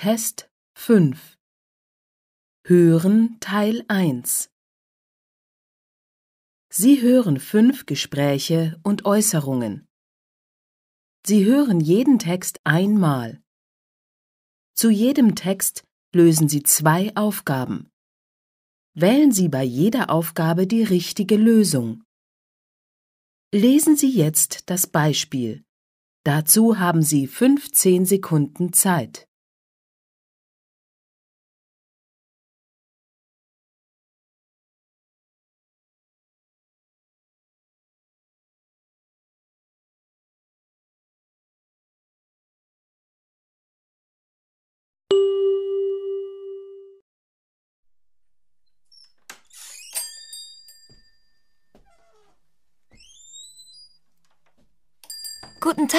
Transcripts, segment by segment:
Test 5 Hören Teil 1 Sie hören fünf Gespräche und Äußerungen. Sie hören jeden Text einmal. Zu jedem Text lösen Sie zwei Aufgaben. Wählen Sie bei jeder Aufgabe die richtige Lösung. Lesen Sie jetzt das Beispiel. Dazu haben Sie 15 Sekunden Zeit.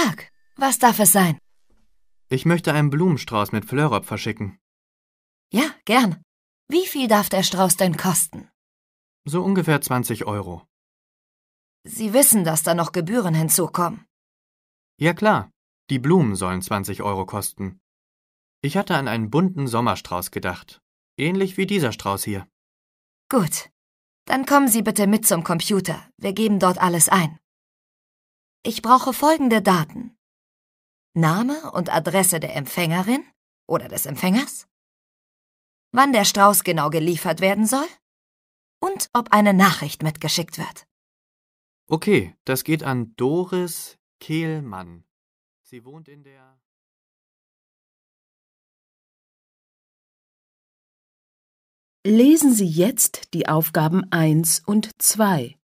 Sag, was darf es sein? Ich möchte einen Blumenstrauß mit Fleurup verschicken. Ja, gern. Wie viel darf der Strauß denn kosten? So ungefähr 20 Euro. Sie wissen, dass da noch Gebühren hinzukommen. Ja klar, die Blumen sollen 20 Euro kosten. Ich hatte an einen bunten Sommerstrauß gedacht, ähnlich wie dieser Strauß hier. Gut, dann kommen Sie bitte mit zum Computer, wir geben dort alles ein. Ich brauche folgende Daten. Name und Adresse der Empfängerin oder des Empfängers, wann der Strauß genau geliefert werden soll und ob eine Nachricht mitgeschickt wird. Okay, das geht an Doris Kehlmann. Sie wohnt in der... Lesen Sie jetzt die Aufgaben 1 und 2.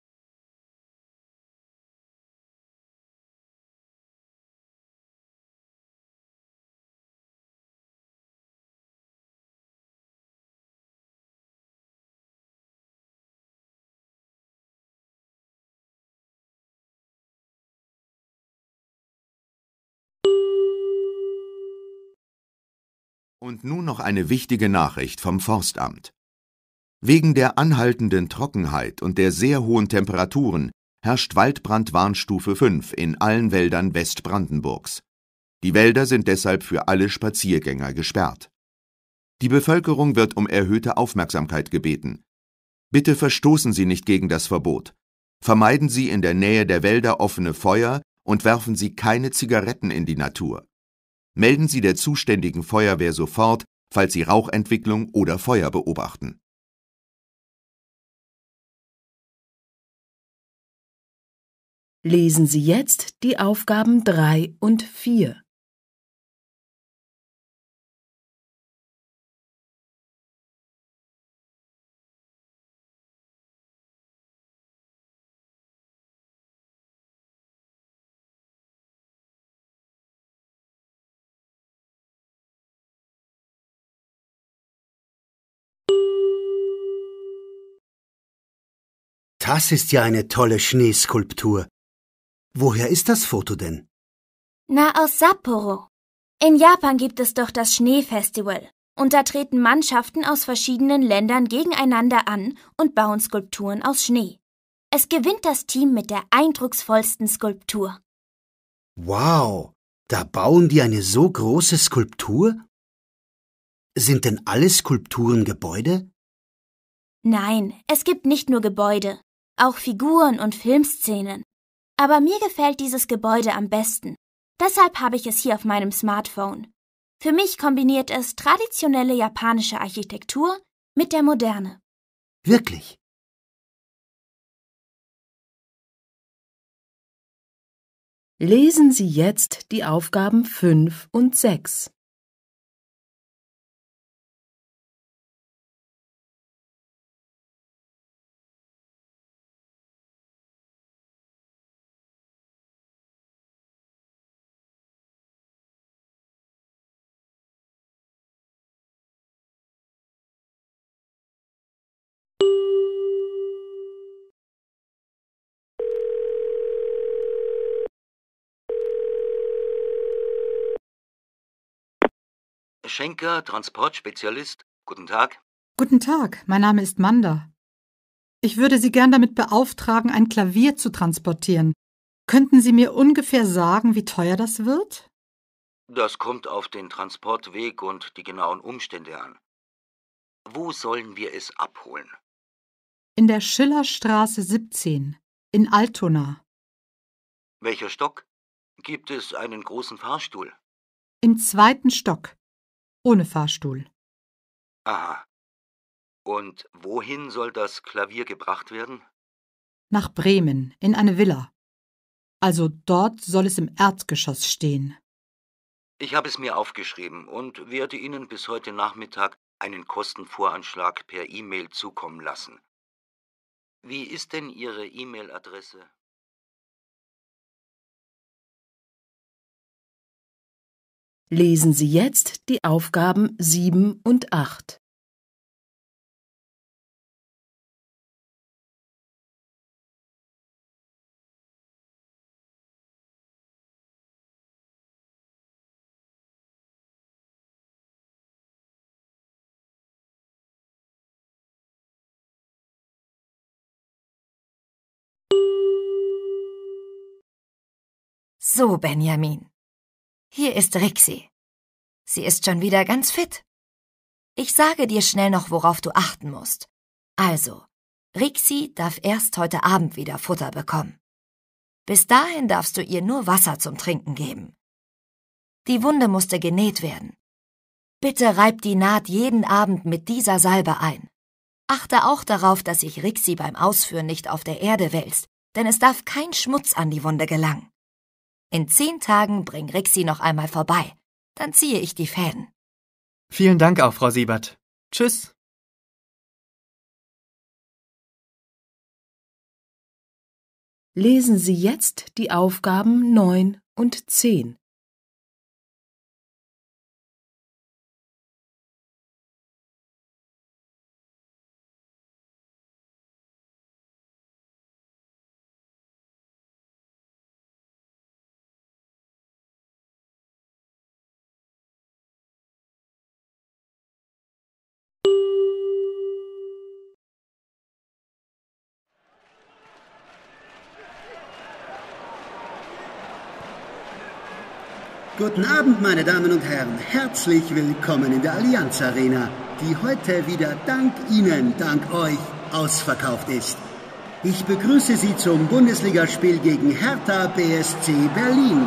Und nun noch eine wichtige Nachricht vom Forstamt. Wegen der anhaltenden Trockenheit und der sehr hohen Temperaturen herrscht Waldbrandwarnstufe 5 in allen Wäldern Westbrandenburgs. Die Wälder sind deshalb für alle Spaziergänger gesperrt. Die Bevölkerung wird um erhöhte Aufmerksamkeit gebeten. Bitte verstoßen Sie nicht gegen das Verbot. Vermeiden Sie in der Nähe der Wälder offene Feuer und werfen Sie keine Zigaretten in die Natur. Melden Sie der zuständigen Feuerwehr sofort, falls Sie Rauchentwicklung oder Feuer beobachten. Lesen Sie jetzt die Aufgaben 3 und 4. Das ist ja eine tolle Schneeskulptur. Woher ist das Foto denn? Na, aus Sapporo. In Japan gibt es doch das Schneefestival. Und da treten Mannschaften aus verschiedenen Ländern gegeneinander an und bauen Skulpturen aus Schnee. Es gewinnt das Team mit der eindrucksvollsten Skulptur. Wow, da bauen die eine so große Skulptur? Sind denn alle Skulpturen Gebäude? Nein, es gibt nicht nur Gebäude auch Figuren und Filmszenen. Aber mir gefällt dieses Gebäude am besten. Deshalb habe ich es hier auf meinem Smartphone. Für mich kombiniert es traditionelle japanische Architektur mit der Moderne. Wirklich? Lesen Sie jetzt die Aufgaben 5 und 6. Schenker, Transportspezialist. Guten Tag. Guten Tag, mein Name ist Manda. Ich würde Sie gern damit beauftragen, ein Klavier zu transportieren. Könnten Sie mir ungefähr sagen, wie teuer das wird? Das kommt auf den Transportweg und die genauen Umstände an. Wo sollen wir es abholen? In der Schillerstraße 17, in Altona. Welcher Stock? Gibt es einen großen Fahrstuhl? Im zweiten Stock. Ohne Fahrstuhl. Aha. Und wohin soll das Klavier gebracht werden? Nach Bremen, in eine Villa. Also dort soll es im Erdgeschoss stehen. Ich habe es mir aufgeschrieben und werde Ihnen bis heute Nachmittag einen Kostenvoranschlag per E-Mail zukommen lassen. Wie ist denn Ihre E-Mail-Adresse? Lesen Sie jetzt die Aufgaben 7 und 8. So, Benjamin, hier ist Rixi. Sie ist schon wieder ganz fit. Ich sage dir schnell noch, worauf du achten musst. Also, Rixi darf erst heute Abend wieder Futter bekommen. Bis dahin darfst du ihr nur Wasser zum Trinken geben. Die Wunde musste genäht werden. Bitte reib die Naht jeden Abend mit dieser Salbe ein. Achte auch darauf, dass sich Rixi beim Ausführen nicht auf der Erde wälzt, denn es darf kein Schmutz an die Wunde gelangen. In zehn Tagen bring Rixi noch einmal vorbei. Dann ziehe ich die Fäden. Vielen Dank auch, Frau Siebert. Tschüss. Lesen Sie jetzt die Aufgaben 9 und 10. Guten Abend, meine Damen und Herren. Herzlich willkommen in der Allianz Arena, die heute wieder dank Ihnen, dank euch ausverkauft ist. Ich begrüße Sie zum Bundesligaspiel gegen Hertha BSC Berlin.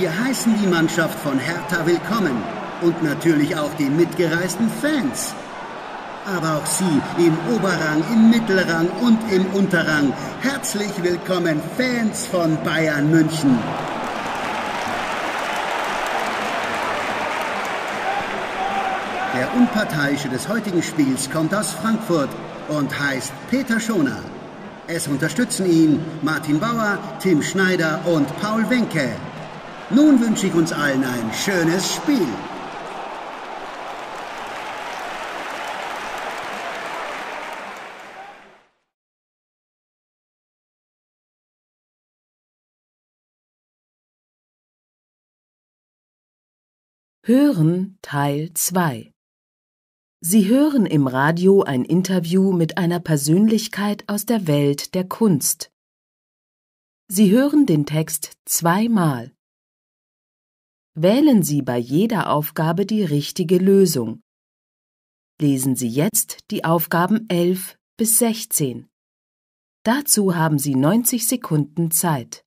Wir heißen die Mannschaft von Hertha willkommen und natürlich auch die mitgereisten Fans. Aber auch Sie im Oberrang, im Mittelrang und im Unterrang. Herzlich willkommen, Fans von Bayern München. Der Unparteiische des heutigen Spiels kommt aus Frankfurt und heißt Peter Schoner. Es unterstützen ihn Martin Bauer, Tim Schneider und Paul Wenke. Nun wünsche ich uns allen ein schönes Spiel. Hören Teil 2 Sie hören im Radio ein Interview mit einer Persönlichkeit aus der Welt der Kunst. Sie hören den Text zweimal. Wählen Sie bei jeder Aufgabe die richtige Lösung. Lesen Sie jetzt die Aufgaben 11 bis 16. Dazu haben Sie 90 Sekunden Zeit.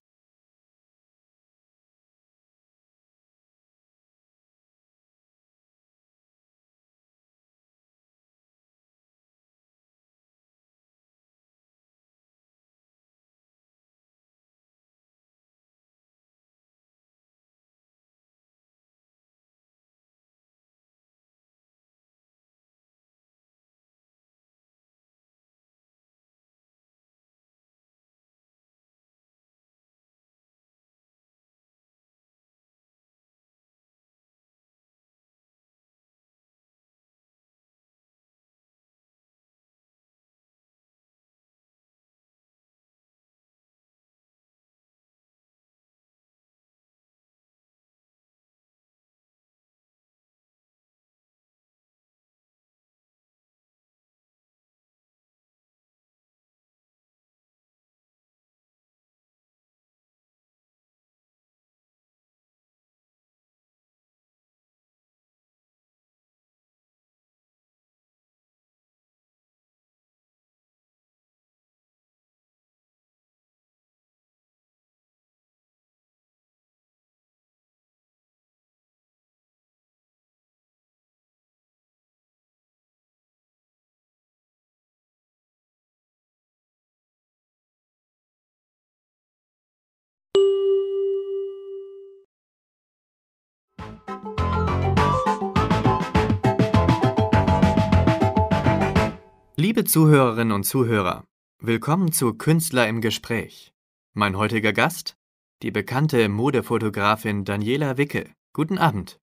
Liebe Zuhörerinnen und Zuhörer, willkommen zu Künstler im Gespräch. Mein heutiger Gast, die bekannte Modefotografin Daniela Wicke. Guten Abend.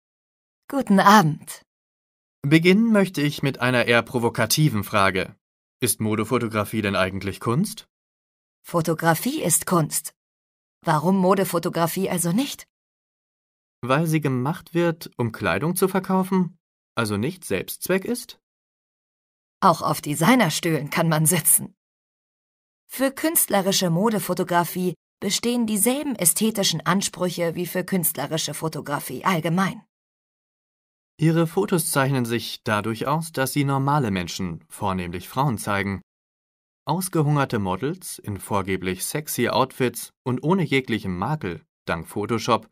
Guten Abend. Beginnen möchte ich mit einer eher provokativen Frage. Ist Modefotografie denn eigentlich Kunst? Fotografie ist Kunst. Warum Modefotografie also nicht? Weil sie gemacht wird, um Kleidung zu verkaufen, also nicht Selbstzweck ist? Auch auf Designerstühlen kann man sitzen. Für künstlerische Modefotografie bestehen dieselben ästhetischen Ansprüche wie für künstlerische Fotografie allgemein. Ihre Fotos zeichnen sich dadurch aus, dass sie normale Menschen, vornehmlich Frauen, zeigen. Ausgehungerte Models in vorgeblich sexy Outfits und ohne jeglichen Makel, dank Photoshop,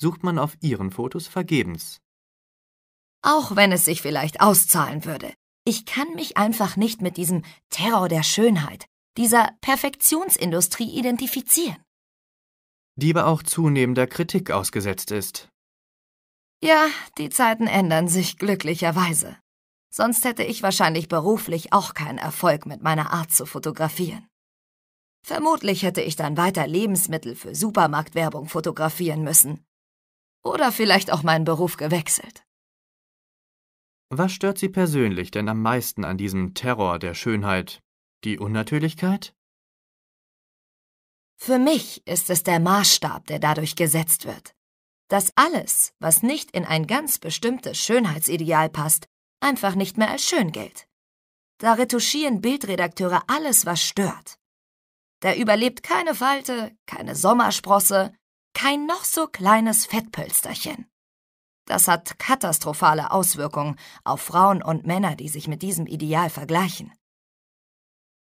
sucht man auf ihren Fotos vergebens. Auch wenn es sich vielleicht auszahlen würde, ich kann mich einfach nicht mit diesem Terror der Schönheit, dieser Perfektionsindustrie identifizieren. Die aber auch zunehmender Kritik ausgesetzt ist. Ja, die Zeiten ändern sich glücklicherweise. Sonst hätte ich wahrscheinlich beruflich auch keinen Erfolg mit meiner Art zu fotografieren. Vermutlich hätte ich dann weiter Lebensmittel für Supermarktwerbung fotografieren müssen. Oder vielleicht auch meinen Beruf gewechselt. Was stört Sie persönlich denn am meisten an diesem Terror der Schönheit? Die Unnatürlichkeit? Für mich ist es der Maßstab, der dadurch gesetzt wird. Dass alles, was nicht in ein ganz bestimmtes Schönheitsideal passt, einfach nicht mehr als schön gilt. Da retuschieren Bildredakteure alles, was stört. Da überlebt keine Falte, keine Sommersprosse, kein noch so kleines Fettpölsterchen. Das hat katastrophale Auswirkungen auf Frauen und Männer, die sich mit diesem Ideal vergleichen.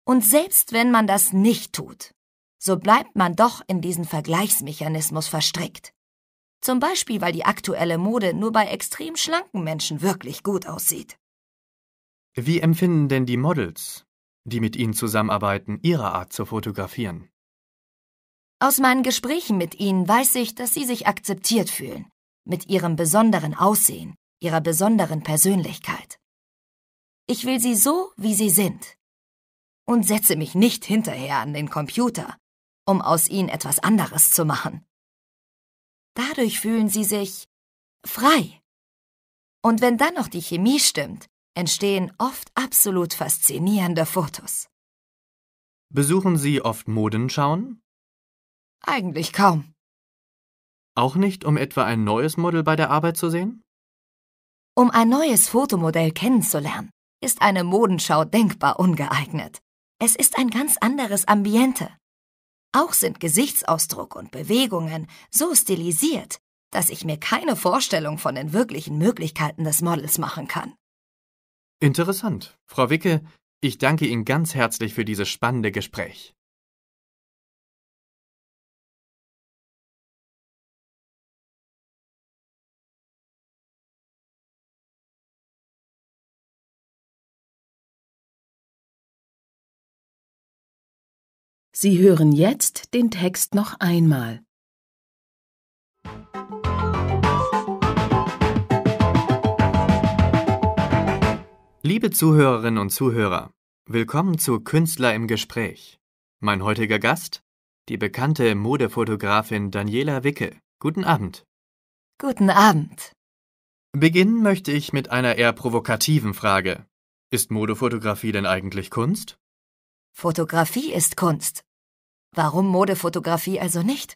Und selbst wenn man das nicht tut, so bleibt man doch in diesen Vergleichsmechanismus verstrickt. Zum Beispiel, weil die aktuelle Mode nur bei extrem schlanken Menschen wirklich gut aussieht. Wie empfinden denn die Models, die mit Ihnen zusammenarbeiten, Ihre Art zu fotografieren? Aus meinen Gesprächen mit Ihnen weiß ich, dass Sie sich akzeptiert fühlen mit ihrem besonderen Aussehen, ihrer besonderen Persönlichkeit. Ich will sie so, wie sie sind. Und setze mich nicht hinterher an den Computer, um aus ihnen etwas anderes zu machen. Dadurch fühlen sie sich frei. Und wenn dann noch die Chemie stimmt, entstehen oft absolut faszinierende Fotos. Besuchen Sie oft Modenschauen? Eigentlich kaum. Auch nicht, um etwa ein neues Model bei der Arbeit zu sehen? Um ein neues Fotomodell kennenzulernen, ist eine Modenschau denkbar ungeeignet. Es ist ein ganz anderes Ambiente. Auch sind Gesichtsausdruck und Bewegungen so stilisiert, dass ich mir keine Vorstellung von den wirklichen Möglichkeiten des Models machen kann. Interessant. Frau Wicke, ich danke Ihnen ganz herzlich für dieses spannende Gespräch. Sie hören jetzt den Text noch einmal. Liebe Zuhörerinnen und Zuhörer, willkommen zu Künstler im Gespräch. Mein heutiger Gast, die bekannte Modefotografin Daniela Wicke. Guten Abend. Guten Abend. Beginnen möchte ich mit einer eher provokativen Frage. Ist Modefotografie denn eigentlich Kunst? Fotografie ist Kunst. Warum Modefotografie also nicht?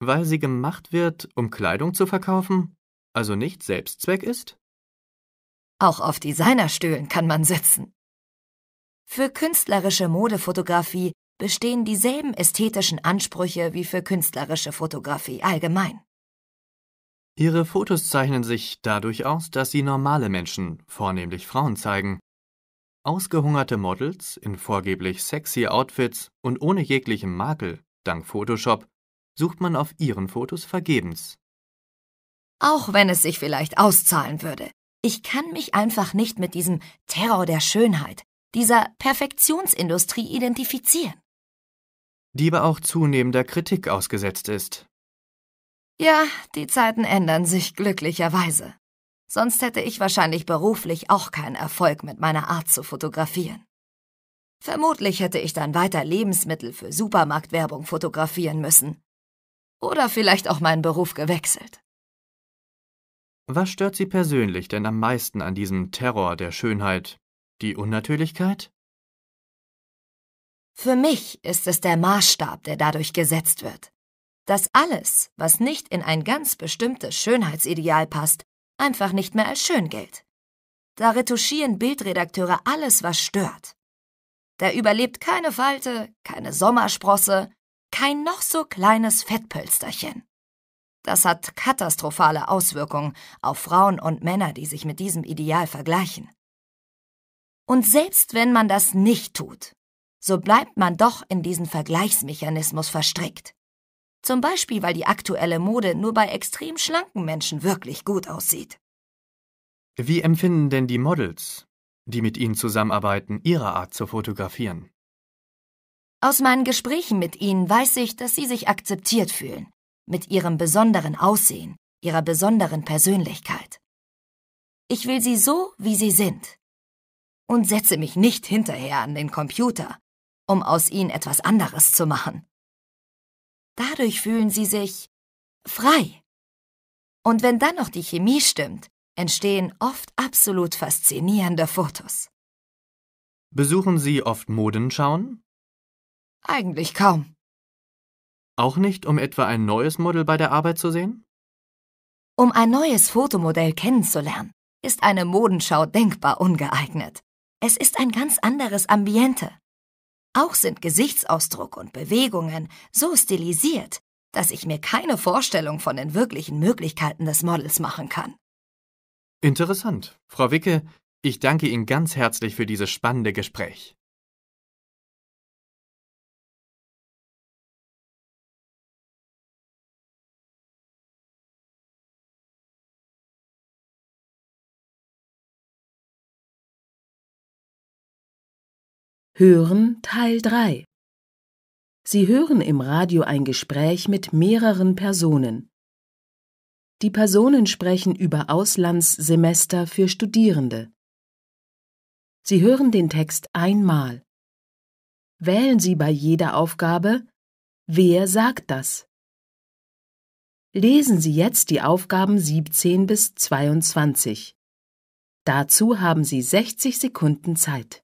Weil sie gemacht wird, um Kleidung zu verkaufen, also nicht Selbstzweck ist? Auch auf Designerstühlen kann man sitzen. Für künstlerische Modefotografie bestehen dieselben ästhetischen Ansprüche wie für künstlerische Fotografie allgemein. Ihre Fotos zeichnen sich dadurch aus, dass sie normale Menschen, vornehmlich Frauen, zeigen Ausgehungerte Models in vorgeblich sexy Outfits und ohne jeglichen Makel, dank Photoshop, sucht man auf ihren Fotos vergebens. Auch wenn es sich vielleicht auszahlen würde, ich kann mich einfach nicht mit diesem Terror der Schönheit, dieser Perfektionsindustrie identifizieren. Die aber auch zunehmender Kritik ausgesetzt ist. Ja, die Zeiten ändern sich glücklicherweise sonst hätte ich wahrscheinlich beruflich auch keinen Erfolg mit meiner Art zu fotografieren. Vermutlich hätte ich dann weiter Lebensmittel für Supermarktwerbung fotografieren müssen. Oder vielleicht auch meinen Beruf gewechselt. Was stört Sie persönlich denn am meisten an diesem Terror der Schönheit? Die Unnatürlichkeit? Für mich ist es der Maßstab, der dadurch gesetzt wird. Dass alles, was nicht in ein ganz bestimmtes Schönheitsideal passt, einfach nicht mehr als schön gilt. Da retuschieren Bildredakteure alles, was stört. Da überlebt keine Falte, keine Sommersprosse, kein noch so kleines Fettpölsterchen. Das hat katastrophale Auswirkungen auf Frauen und Männer, die sich mit diesem Ideal vergleichen. Und selbst wenn man das nicht tut, so bleibt man doch in diesen Vergleichsmechanismus verstrickt. Zum Beispiel, weil die aktuelle Mode nur bei extrem schlanken Menschen wirklich gut aussieht. Wie empfinden denn die Models, die mit Ihnen zusammenarbeiten, Ihre Art zu fotografieren? Aus meinen Gesprächen mit Ihnen weiß ich, dass Sie sich akzeptiert fühlen, mit Ihrem besonderen Aussehen, Ihrer besonderen Persönlichkeit. Ich will Sie so, wie Sie sind. Und setze mich nicht hinterher an den Computer, um aus Ihnen etwas anderes zu machen. Dadurch fühlen sie sich frei. Und wenn dann noch die Chemie stimmt, entstehen oft absolut faszinierende Fotos. Besuchen Sie oft Modenschauen? Eigentlich kaum. Auch nicht, um etwa ein neues Model bei der Arbeit zu sehen? Um ein neues Fotomodell kennenzulernen, ist eine Modenschau denkbar ungeeignet. Es ist ein ganz anderes Ambiente. Auch sind Gesichtsausdruck und Bewegungen so stilisiert, dass ich mir keine Vorstellung von den wirklichen Möglichkeiten des Models machen kann. Interessant. Frau Wicke, ich danke Ihnen ganz herzlich für dieses spannende Gespräch. Hören Teil 3 Sie hören im Radio ein Gespräch mit mehreren Personen. Die Personen sprechen über Auslandssemester für Studierende. Sie hören den Text einmal. Wählen Sie bei jeder Aufgabe Wer sagt das? Lesen Sie jetzt die Aufgaben 17 bis 22. Dazu haben Sie 60 Sekunden Zeit.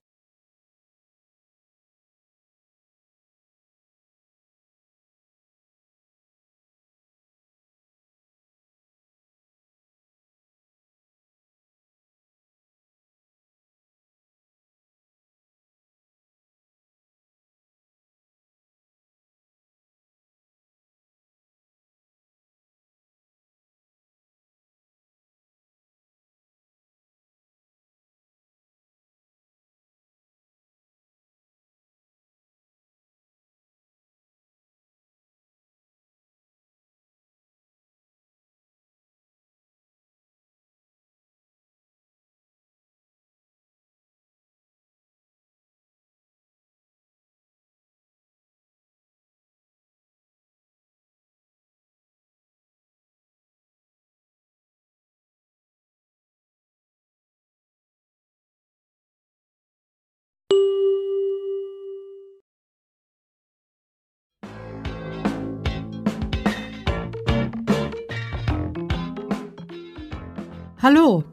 Hallo!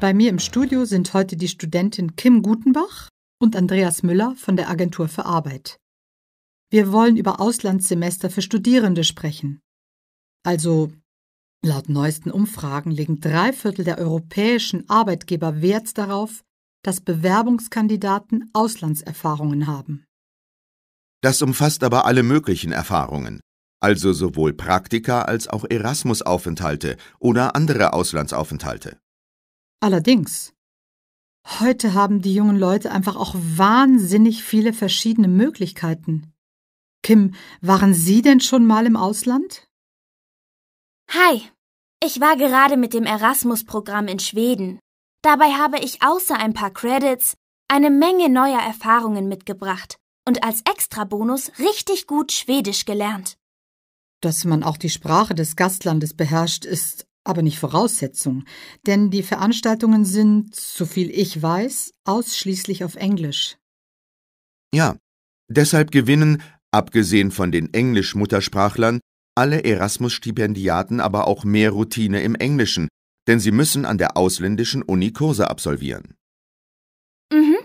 Bei mir im Studio sind heute die Studentin Kim Gutenbach und Andreas Müller von der Agentur für Arbeit. Wir wollen über Auslandssemester für Studierende sprechen. Also, laut neuesten Umfragen legen drei Viertel der europäischen Arbeitgeber Wert darauf, dass Bewerbungskandidaten Auslandserfahrungen haben. Das umfasst aber alle möglichen Erfahrungen, also sowohl Praktika als auch Erasmus-Aufenthalte oder andere Auslandsaufenthalte. Allerdings. Heute haben die jungen Leute einfach auch wahnsinnig viele verschiedene Möglichkeiten. Kim, waren Sie denn schon mal im Ausland? Hi, ich war gerade mit dem Erasmus-Programm in Schweden. Dabei habe ich außer ein paar Credits eine Menge neuer Erfahrungen mitgebracht und als Extrabonus richtig gut Schwedisch gelernt. Dass man auch die Sprache des Gastlandes beherrscht, ist aber nicht Voraussetzung, denn die Veranstaltungen sind, soviel ich weiß, ausschließlich auf Englisch. Ja, deshalb gewinnen, abgesehen von den Englisch-Muttersprachlern, alle Erasmus-Stipendiaten aber auch mehr Routine im Englischen, denn sie müssen an der ausländischen Uni Kurse absolvieren. Mhm.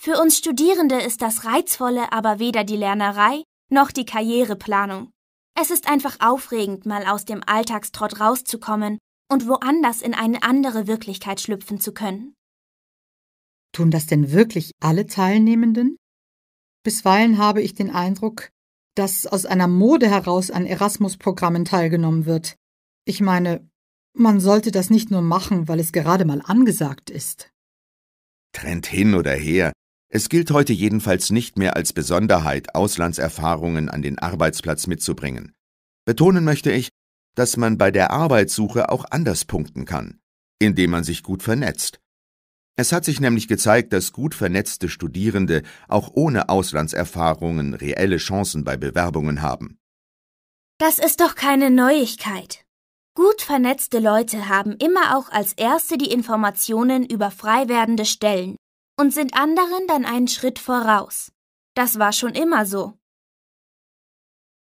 Für uns Studierende ist das Reizvolle aber weder die Lernerei noch die Karriereplanung. Es ist einfach aufregend, mal aus dem Alltagstrott rauszukommen und woanders in eine andere Wirklichkeit schlüpfen zu können. Tun das denn wirklich alle Teilnehmenden? Bisweilen habe ich den Eindruck, dass aus einer Mode heraus an Erasmus-Programmen teilgenommen wird. Ich meine, man sollte das nicht nur machen, weil es gerade mal angesagt ist. Trend hin oder her, es gilt heute jedenfalls nicht mehr als Besonderheit, Auslandserfahrungen an den Arbeitsplatz mitzubringen. Betonen möchte ich, dass man bei der Arbeitssuche auch anders punkten kann, indem man sich gut vernetzt. Es hat sich nämlich gezeigt, dass gut vernetzte Studierende auch ohne Auslandserfahrungen reelle Chancen bei Bewerbungen haben. Das ist doch keine Neuigkeit. Gut vernetzte Leute haben immer auch als Erste die Informationen über frei werdende Stellen und sind anderen dann einen Schritt voraus. Das war schon immer so.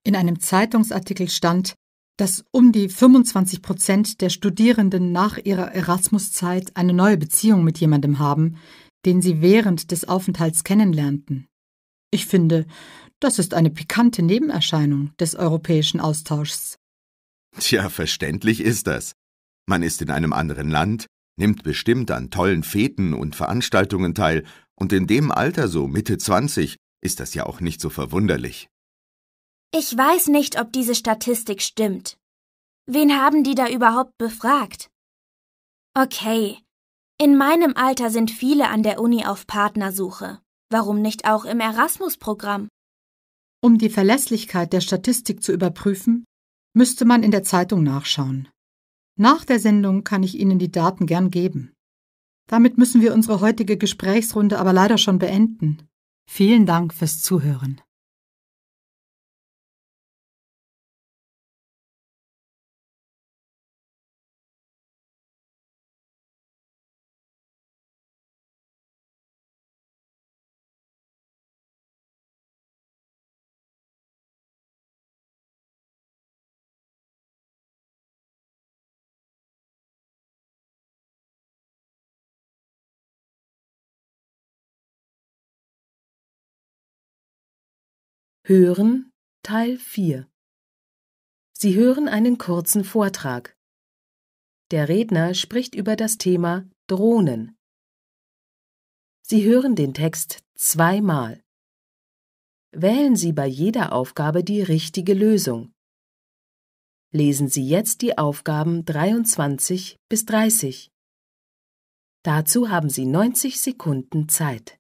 In einem Zeitungsartikel stand, dass um die 25 Prozent der Studierenden nach ihrer Erasmus-Zeit eine neue Beziehung mit jemandem haben, den sie während des Aufenthalts kennenlernten. Ich finde, das ist eine pikante Nebenerscheinung des europäischen Austauschs. Tja, verständlich ist das. Man ist in einem anderen Land, nimmt bestimmt an tollen Feten und Veranstaltungen teil, und in dem Alter so Mitte 20 ist das ja auch nicht so verwunderlich. Ich weiß nicht, ob diese Statistik stimmt. Wen haben die da überhaupt befragt? Okay. In meinem Alter sind viele an der Uni auf Partnersuche. Warum nicht auch im Erasmus-Programm? Um die Verlässlichkeit der Statistik zu überprüfen, müsste man in der Zeitung nachschauen. Nach der Sendung kann ich Ihnen die Daten gern geben. Damit müssen wir unsere heutige Gesprächsrunde aber leider schon beenden. Vielen Dank fürs Zuhören. Hören Teil 4 Sie hören einen kurzen Vortrag. Der Redner spricht über das Thema Drohnen. Sie hören den Text zweimal. Wählen Sie bei jeder Aufgabe die richtige Lösung. Lesen Sie jetzt die Aufgaben 23 bis 30. Dazu haben Sie 90 Sekunden Zeit.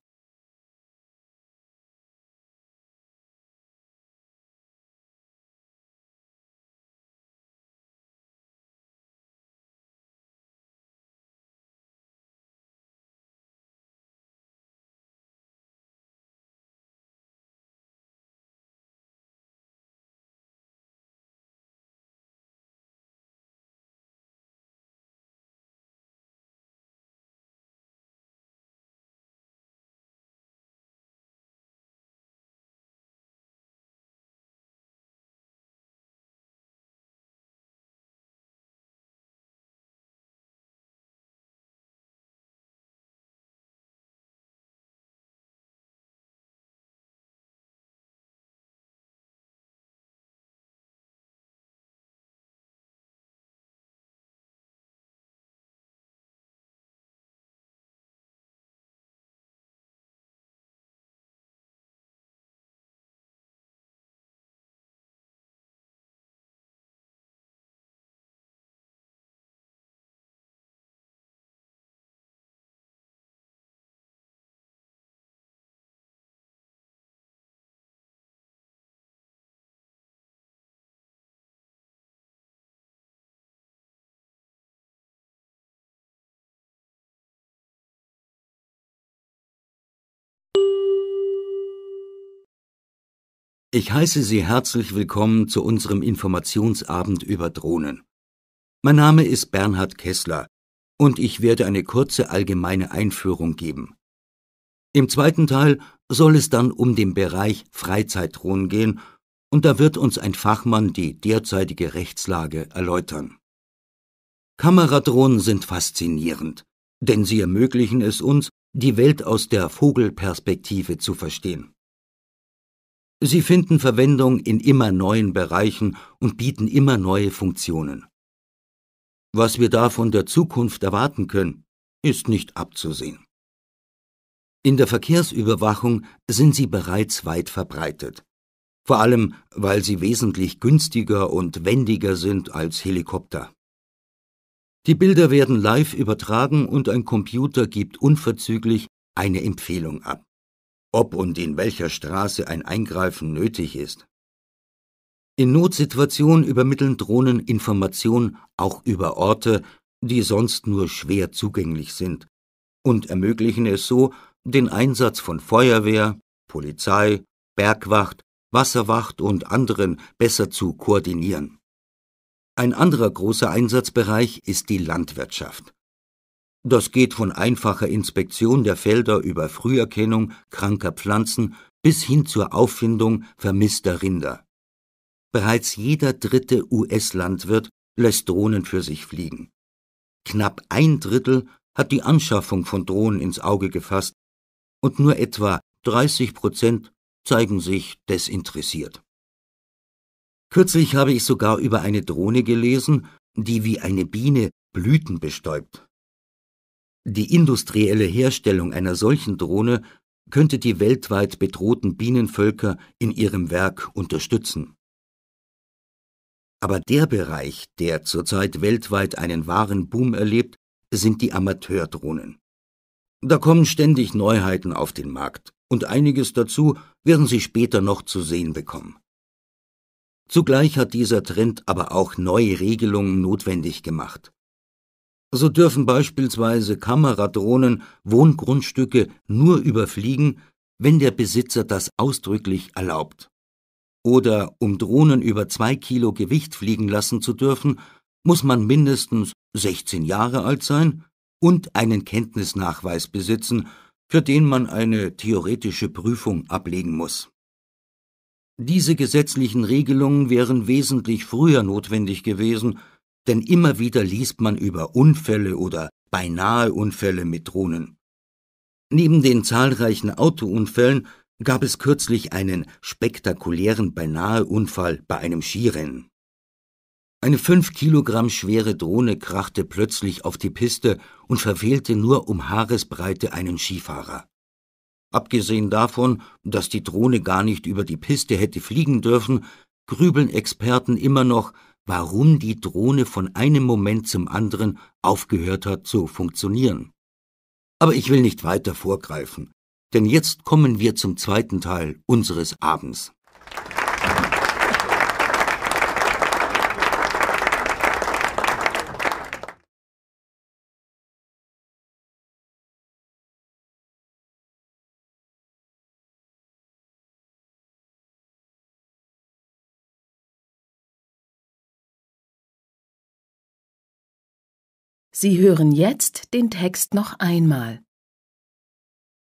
Ich heiße Sie herzlich willkommen zu unserem Informationsabend über Drohnen. Mein Name ist Bernhard Kessler und ich werde eine kurze allgemeine Einführung geben. Im zweiten Teil soll es dann um den Bereich Freizeitdrohnen gehen und da wird uns ein Fachmann die derzeitige Rechtslage erläutern. Kameradrohnen sind faszinierend, denn sie ermöglichen es uns, die Welt aus der Vogelperspektive zu verstehen. Sie finden Verwendung in immer neuen Bereichen und bieten immer neue Funktionen. Was wir da von der Zukunft erwarten können, ist nicht abzusehen. In der Verkehrsüberwachung sind sie bereits weit verbreitet, vor allem weil sie wesentlich günstiger und wendiger sind als Helikopter. Die Bilder werden live übertragen und ein Computer gibt unverzüglich eine Empfehlung ab ob und in welcher Straße ein Eingreifen nötig ist. In Notsituationen übermitteln Drohnen Informationen auch über Orte, die sonst nur schwer zugänglich sind, und ermöglichen es so den Einsatz von Feuerwehr, Polizei, Bergwacht, Wasserwacht und anderen besser zu koordinieren. Ein anderer großer Einsatzbereich ist die Landwirtschaft. Das geht von einfacher Inspektion der Felder über Früherkennung kranker Pflanzen bis hin zur Auffindung vermisster Rinder. Bereits jeder dritte US-Landwirt lässt Drohnen für sich fliegen. Knapp ein Drittel hat die Anschaffung von Drohnen ins Auge gefasst und nur etwa 30 Prozent zeigen sich desinteressiert. Kürzlich habe ich sogar über eine Drohne gelesen, die wie eine Biene Blüten bestäubt. Die industrielle Herstellung einer solchen Drohne könnte die weltweit bedrohten Bienenvölker in ihrem Werk unterstützen. Aber der Bereich, der zurzeit weltweit einen wahren Boom erlebt, sind die Amateurdrohnen. Da kommen ständig Neuheiten auf den Markt, und einiges dazu werden Sie später noch zu sehen bekommen. Zugleich hat dieser Trend aber auch neue Regelungen notwendig gemacht. So dürfen beispielsweise Kameradrohnen Wohngrundstücke nur überfliegen, wenn der Besitzer das ausdrücklich erlaubt. Oder um Drohnen über zwei Kilo Gewicht fliegen lassen zu dürfen, muss man mindestens 16 Jahre alt sein und einen Kenntnisnachweis besitzen, für den man eine theoretische Prüfung ablegen muss. Diese gesetzlichen Regelungen wären wesentlich früher notwendig gewesen, denn immer wieder liest man über Unfälle oder beinahe Unfälle mit Drohnen. Neben den zahlreichen Autounfällen gab es kürzlich einen spektakulären beinahe Unfall bei einem Skirennen. Eine fünf Kilogramm schwere Drohne krachte plötzlich auf die Piste und verfehlte nur um Haaresbreite einen Skifahrer. Abgesehen davon, dass die Drohne gar nicht über die Piste hätte fliegen dürfen, grübeln Experten immer noch, warum die Drohne von einem Moment zum anderen aufgehört hat zu funktionieren. Aber ich will nicht weiter vorgreifen, denn jetzt kommen wir zum zweiten Teil unseres Abends. Sie hören jetzt den Text noch einmal.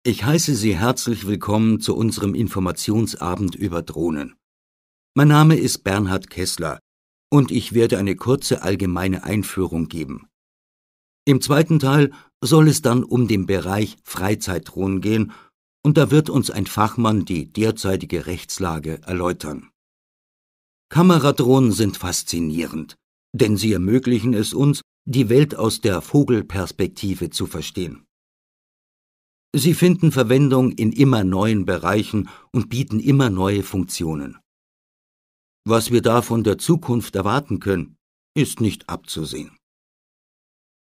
Ich heiße Sie herzlich willkommen zu unserem Informationsabend über Drohnen. Mein Name ist Bernhard Kessler und ich werde eine kurze allgemeine Einführung geben. Im zweiten Teil soll es dann um den Bereich Freizeitdrohnen gehen und da wird uns ein Fachmann die derzeitige Rechtslage erläutern. Kameradrohnen sind faszinierend, denn sie ermöglichen es uns, die Welt aus der Vogelperspektive zu verstehen. Sie finden Verwendung in immer neuen Bereichen und bieten immer neue Funktionen. Was wir da von der Zukunft erwarten können, ist nicht abzusehen.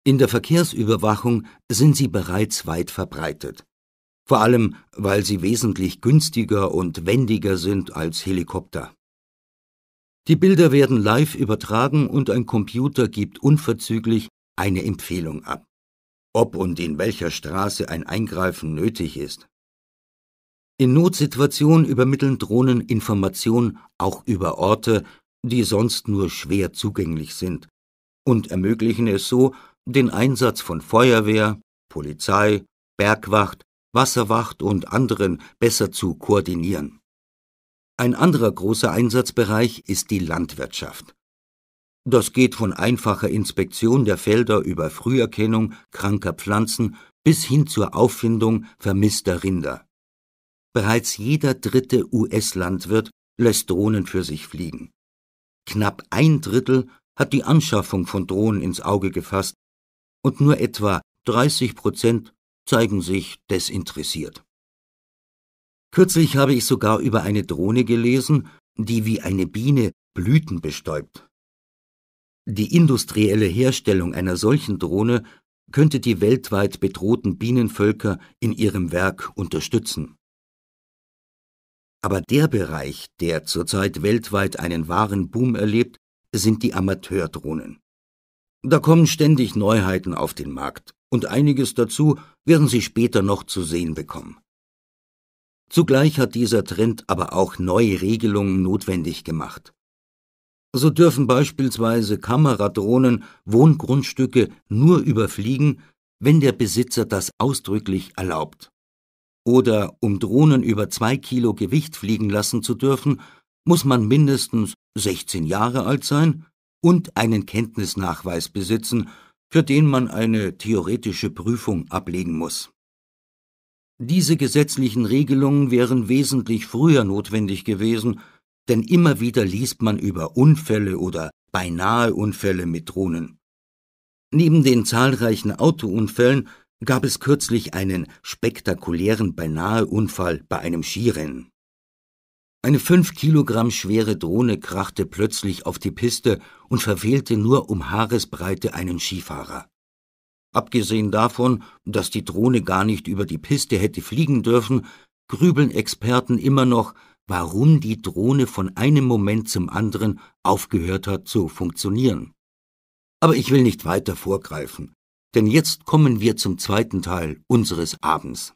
In der Verkehrsüberwachung sind sie bereits weit verbreitet, vor allem weil sie wesentlich günstiger und wendiger sind als Helikopter. Die Bilder werden live übertragen und ein Computer gibt unverzüglich eine Empfehlung ab, ob und in welcher Straße ein Eingreifen nötig ist. In Notsituationen übermitteln Drohnen Informationen auch über Orte, die sonst nur schwer zugänglich sind, und ermöglichen es so den Einsatz von Feuerwehr, Polizei, Bergwacht, Wasserwacht und anderen besser zu koordinieren ein anderer großer Einsatzbereich ist die Landwirtschaft. Das geht von einfacher Inspektion der Felder über Früherkennung kranker Pflanzen bis hin zur Auffindung vermisster Rinder. Bereits jeder dritte US-Landwirt lässt Drohnen für sich fliegen. Knapp ein Drittel hat die Anschaffung von Drohnen ins Auge gefasst und nur etwa 30 Prozent zeigen sich desinteressiert. Kürzlich habe ich sogar über eine Drohne gelesen, die wie eine Biene Blüten bestäubt. Die industrielle Herstellung einer solchen Drohne könnte die weltweit bedrohten Bienenvölker in ihrem Werk unterstützen. Aber der Bereich, der zurzeit weltweit einen wahren Boom erlebt, sind die Amateurdrohnen. Da kommen ständig Neuheiten auf den Markt, und einiges dazu werden Sie später noch zu sehen bekommen. Zugleich hat dieser Trend aber auch neue Regelungen notwendig gemacht. So dürfen beispielsweise Kameradrohnen Wohngrundstücke nur überfliegen, wenn der Besitzer das ausdrücklich erlaubt. Oder um Drohnen über zwei Kilo Gewicht fliegen lassen zu dürfen, muss man mindestens 16 Jahre alt sein und einen Kenntnisnachweis besitzen, für den man eine theoretische Prüfung ablegen muss. Diese gesetzlichen Regelungen wären wesentlich früher notwendig gewesen, denn immer wieder liest man über Unfälle oder beinahe Unfälle mit Drohnen. Neben den zahlreichen Autounfällen gab es kürzlich einen spektakulären beinahe Unfall bei einem Skirennen. Eine fünf Kilogramm schwere Drohne krachte plötzlich auf die Piste und verfehlte nur um Haaresbreite einen Skifahrer. Abgesehen davon, dass die Drohne gar nicht über die Piste hätte fliegen dürfen, grübeln Experten immer noch, warum die Drohne von einem Moment zum anderen aufgehört hat zu funktionieren. Aber ich will nicht weiter vorgreifen, denn jetzt kommen wir zum zweiten Teil unseres Abends.